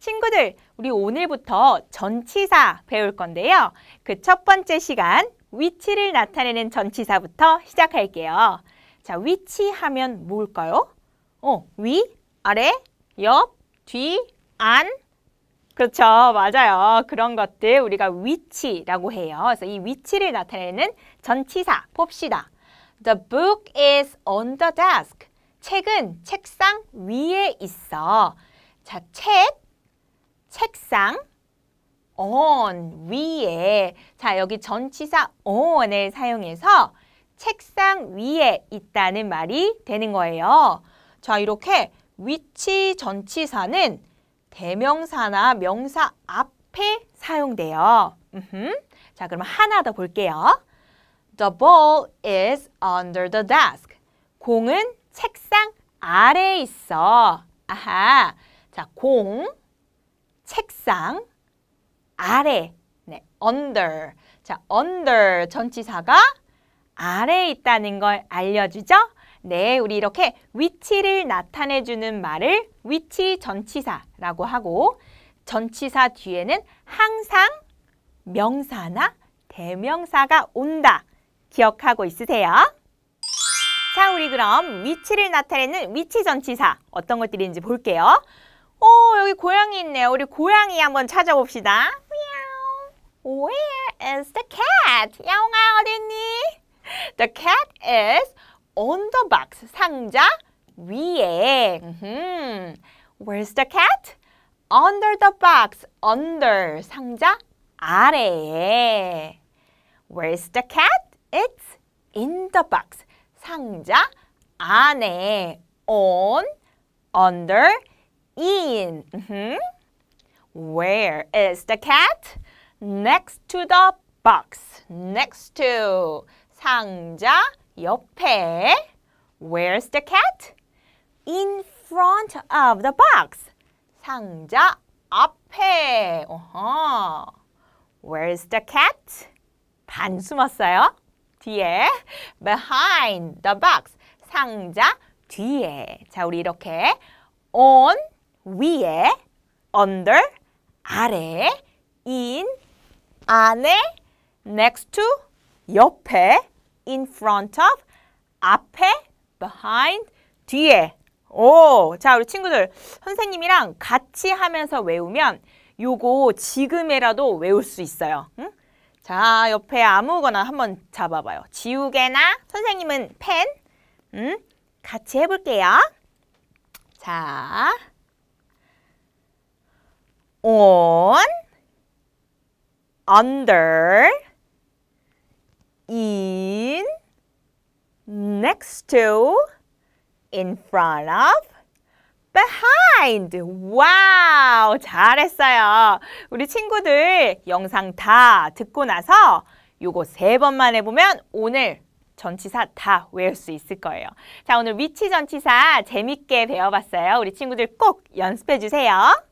친구들, 우리 오늘부터 전치사 배울 건데요. 그 첫 번째 시간, 위치를 나타내는 전치사부터 시작할게요. 자, 위치 하면 뭘까요? 어, 위, 아래, 옆, 뒤, 안. 그렇죠. 맞아요. 그런 것들 우리가 위치라고 해요. 그래서 이 위치를 나타내는 전치사 봅시다. The book is on the desk. 책은 책상 위에 있어. 자, 책 책상 on 위에 자 여기 전치사 on을 사용해서 책상 위에 있다는 말이 되는 거예요. 자 이렇게 위치 전치사는 대명사나 명사 앞에 사용돼요. 음흠. 자 그럼 하나 더 볼게요. The ball is under the desk. 공은 책상 아래에 있어. 아하. 자, 공, 책상, 아래, 네, under. 자, under 전치사가 아래에 있다는 걸 알려주죠? 네, 우리 이렇게 위치를 나타내주는 말을 위치 전치사라고 하고 전치사 뒤에는 항상 명사나 대명사가 온다. 기억하고 있으세요? 자, 우리 그럼 위치를 나타내는 위치 전치사 어떤 것들인지 볼게요. 오, 여기 고양이 있네요. 우리 고양이 한번 찾아봅시다. Where is the cat? 야옹아 어딨니? The cat is on the box. 상자 위에. 음흠. Where's the cat? Under the box. Under. 상자 아래에. Where's the cat? It's in the box. 상자 안에. On. Under. 이 m n Mm -hmm. Where is the cat? Next to the box. Next to 상자 옆에. Where's the cat? In front of the box. 상자 앞에. 어허. Where's the cat? 반 숨었어요. 뒤에. Behind the box. 상자 뒤에. 자, 우리 이렇게 on 위에 under 아래 in 안에 next to 옆에 in front of 앞에 behind 뒤에 오, 자 우리 친구들 선생님이랑 같이 하면서 외우면 요거 지금이라도 외울 수 있어요. 응? 자 옆에 아무거나 한번 잡아봐요. 지우개나 선생님은 펜. 응? 같이 해볼게요. 자. on, under, in, next to, in front of, behind. 와우, 잘했어요. 우리 친구들 영상 다 듣고 나서 요거 세 번만 해보면 오늘 전치사 다 외울 수 있을 거예요. 자, 오늘 위치 전치사 재밌게 배워봤어요. 우리 친구들 꼭 연습해 주세요.